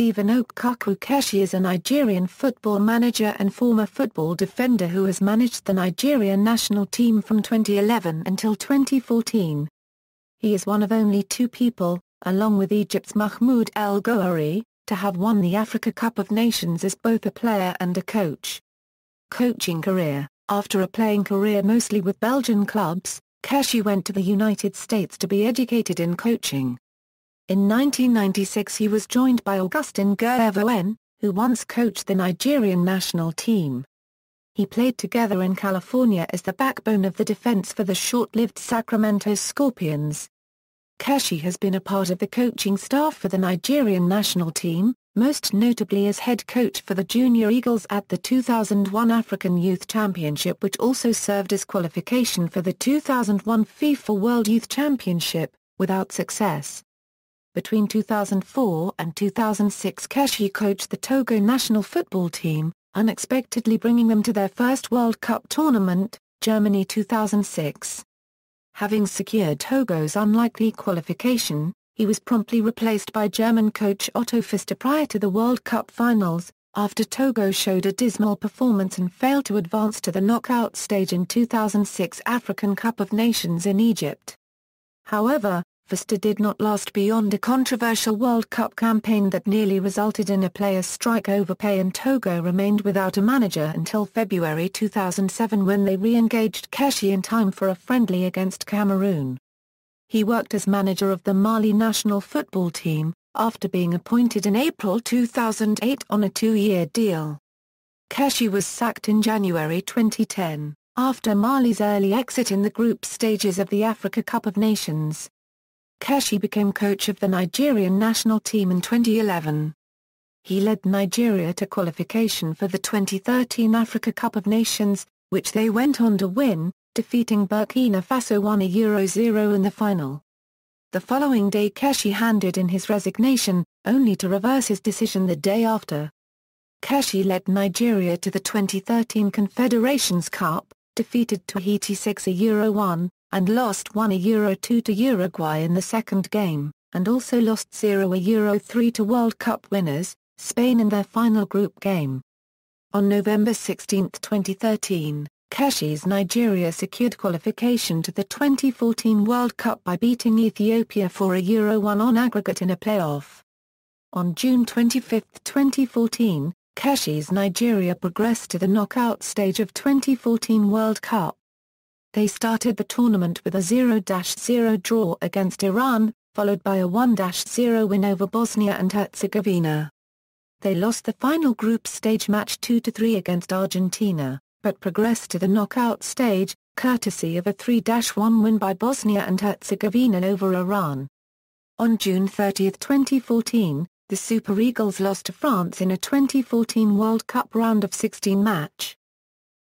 Stephen Okaku Keshi is a Nigerian football manager and former football defender who has managed the Nigerian national team from 2011 until 2014. He is one of only two people, along with Egypt's Mahmoud El Gouari, to have won the Africa Cup of Nations as both a player and a coach. Coaching career After a playing career mostly with Belgian clubs, Keshi went to the United States to be educated in coaching. In 1996 he was joined by Augustin Gervoen, who once coached the Nigerian national team. He played together in California as the backbone of the defense for the short-lived Sacramento Scorpions. Keshi has been a part of the coaching staff for the Nigerian national team, most notably as head coach for the Junior Eagles at the 2001 African Youth Championship which also served as qualification for the 2001 FIFA World Youth Championship, without success. Between 2004 and 2006 Keshi coached the Togo national football team, unexpectedly bringing them to their first World Cup tournament, Germany 2006. Having secured Togo's unlikely qualification, he was promptly replaced by German coach Otto Pfister prior to the World Cup finals, after Togo showed a dismal performance and failed to advance to the knockout stage in 2006 African Cup of Nations in Egypt. However, Foster did not last beyond a controversial World Cup campaign that nearly resulted in a player's strike over pay and Togo remained without a manager until February 2007 when they re-engaged Keshi in time for a friendly against Cameroon. He worked as manager of the Mali national football team, after being appointed in April 2008 on a two-year deal. Keshi was sacked in January 2010, after Mali's early exit in the group stages of the Africa Cup of Nations. Keshi became coach of the Nigerian national team in 2011. He led Nigeria to qualification for the 2013 Africa Cup of Nations, which they went on to win, defeating Burkina Faso 1-0 in the final. The following day Keshi handed in his resignation, only to reverse his decision the day after. Keshi led Nigeria to the 2013 Confederations Cup, defeated Tahiti 6-1, and lost 1-2 to Uruguay in the second game, and also lost 0-3 to World Cup winners, Spain in their final group game. On November 16, 2013, Keshi's Nigeria secured qualification to the 2014 World Cup by beating Ethiopia for a Euro 1 on aggregate in a playoff. On June 25, 2014, Keshi's Nigeria progressed to the knockout stage of 2014 World Cup. They started the tournament with a 0-0 draw against Iran, followed by a 1-0 win over Bosnia and Herzegovina. They lost the final group stage match 2-3 against Argentina, but progressed to the knockout stage, courtesy of a 3-1 win by Bosnia and Herzegovina over Iran. On June 30, 2014, the Super Eagles lost to France in a 2014 World Cup round of 16 match.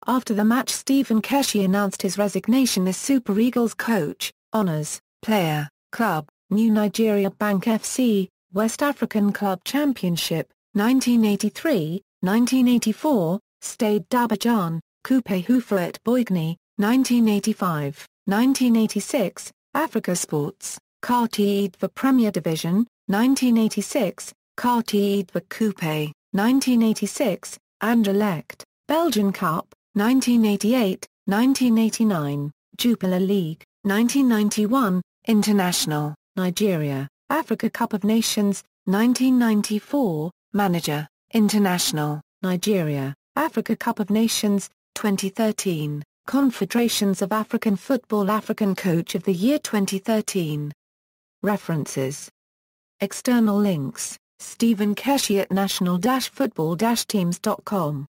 After the match Stephen Keshi announced his resignation as Super Eagles coach, honours, player, club, New Nigeria Bank FC, West African Club Championship, 1983, 1984, Stade Dabajan, Coupe Houfa at Boigny, 1985, 1986, Africa Sports, Cartied for Premier Division, 1986, Cartied for Coupe, 1986, Anderlecht, Belgian Cup, 1988, 1989, Jupiler League, 1991, International, Nigeria, Africa Cup of Nations, 1994, Manager, International, Nigeria, Africa Cup of Nations, 2013, Confederations of African Football African Coach of the Year 2013. References External links, Stephen Keshi at national-football-teams.com